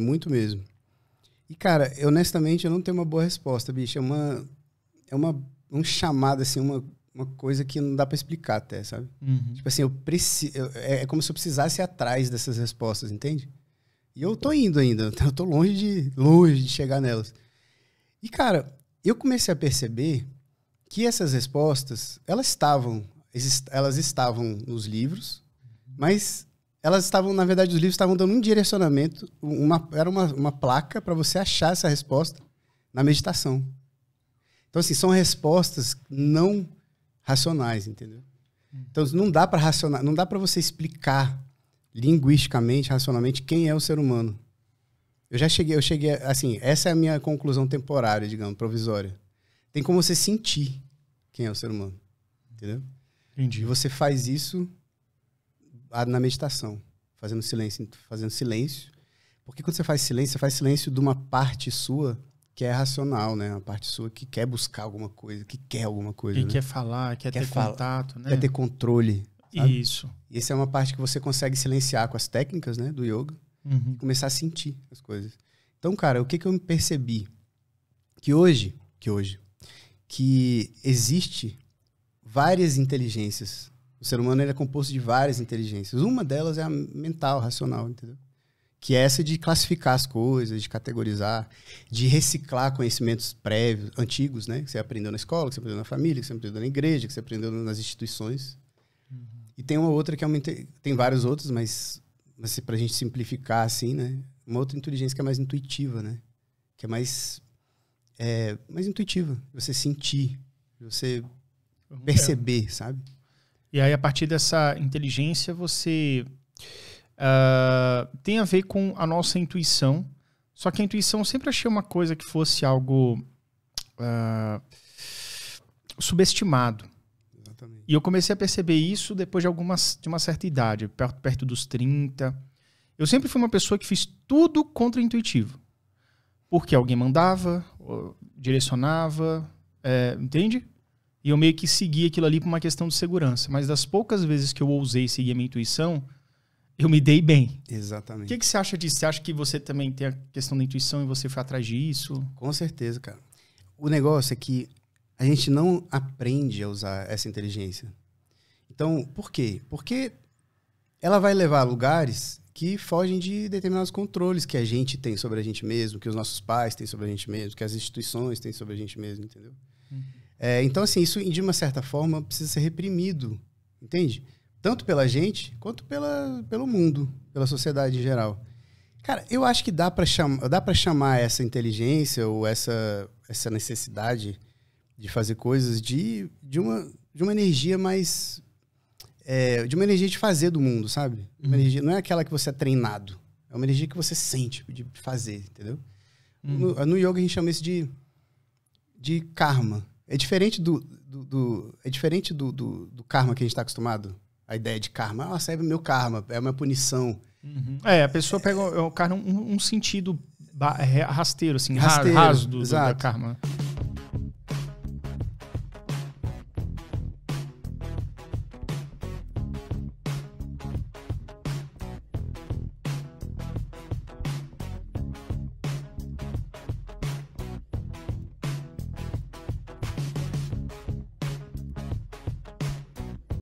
muito mesmo. E, cara, honestamente, eu não tenho uma boa resposta, bicho. É uma. É uma, um chamado, assim, uma, uma coisa que não dá para explicar até, sabe? Uhum. Tipo assim, eu preciso. É, é, como se eu precisasse ir atrás dessas respostas, entende? E eu tô indo ainda, eu tô longe de, longe de chegar nelas. E, cara, eu comecei a perceber que essas respostas, elas estavam, elas estavam nos livros, mas elas estavam, na verdade, os livros estavam dando um direcionamento, uma, era uma, uma placa para você achar essa resposta na meditação. Então, assim, são respostas não racionais, entendeu? Hum. Então, não dá para racionar, não dá para você explicar linguisticamente, racionalmente, quem é o ser humano. Eu já cheguei, eu cheguei, assim, essa é a minha conclusão temporária, digamos, provisória. Tem como você sentir quem é o ser humano, entendeu? Entendi. E você faz isso na meditação, fazendo silêncio, fazendo silêncio. Porque quando você faz silêncio, você faz silêncio de uma parte sua que é racional, né? Uma parte sua que quer buscar alguma coisa, que quer alguma coisa. Que né? quer falar, quer, quer ter contato, né? Quer ter controle. Sabe? Isso. E essa é uma parte que você consegue silenciar com as técnicas, né? Do yoga. Uhum. E começar a sentir as coisas. Então, cara, o que, que eu percebi? Que hoje, que hoje, que existe várias inteligências o ser humano é composto de várias inteligências. Uma delas é a mental, racional, entendeu? Que é essa de classificar as coisas, de categorizar, de reciclar conhecimentos prévios, antigos, né? Que você aprendeu na escola, que você aprendeu na família, que você aprendeu na igreja, que você aprendeu nas instituições. Uhum. E tem uma outra que é uma... Tem vários outros, mas, mas para a gente simplificar assim, né? Uma outra inteligência que é mais intuitiva, né? Que é mais... É, mais intuitiva. Você sentir, você perceber, sabe? E aí, a partir dessa inteligência, você uh, tem a ver com a nossa intuição. Só que a intuição eu sempre achei uma coisa que fosse algo uh, subestimado. Exatamente. E eu comecei a perceber isso depois de algumas de uma certa idade, perto, perto dos 30. Eu sempre fui uma pessoa que fiz tudo contra-intuitivo. Porque alguém mandava, direcionava, é, entende? E eu meio que segui aquilo ali por uma questão de segurança. Mas das poucas vezes que eu ousei seguir a minha intuição, eu me dei bem. Exatamente. O que, que você acha disso? Você acha que você também tem a questão da intuição e você foi atrás disso? Com certeza, cara. O negócio é que a gente não aprende a usar essa inteligência. Então, por quê? Porque ela vai levar a lugares que fogem de determinados controles que a gente tem sobre a gente mesmo, que os nossos pais têm sobre a gente mesmo, que as instituições têm sobre a gente mesmo, entendeu? É, então, assim, isso, de uma certa forma, precisa ser reprimido, entende? Tanto pela gente, quanto pela, pelo mundo, pela sociedade em geral. Cara, eu acho que dá para chamar, dá para chamar essa inteligência ou essa, essa necessidade de fazer coisas de, de, uma, de uma energia mais é, de uma energia de fazer do mundo, sabe? Uma uhum. energia, não é aquela que você é treinado. É uma energia que você sente de fazer, entendeu? Uhum. No, no, yoga a gente chama isso de, de karma. É diferente do, do, do é diferente do, do, do, karma que a gente está acostumado. A ideia de karma, ela ah, serve o meu karma, é uma punição. Uhum. É, a pessoa pega o, é o karma um, um sentido é, rasteiro, assim, rasteiro, raso do, do, do karma.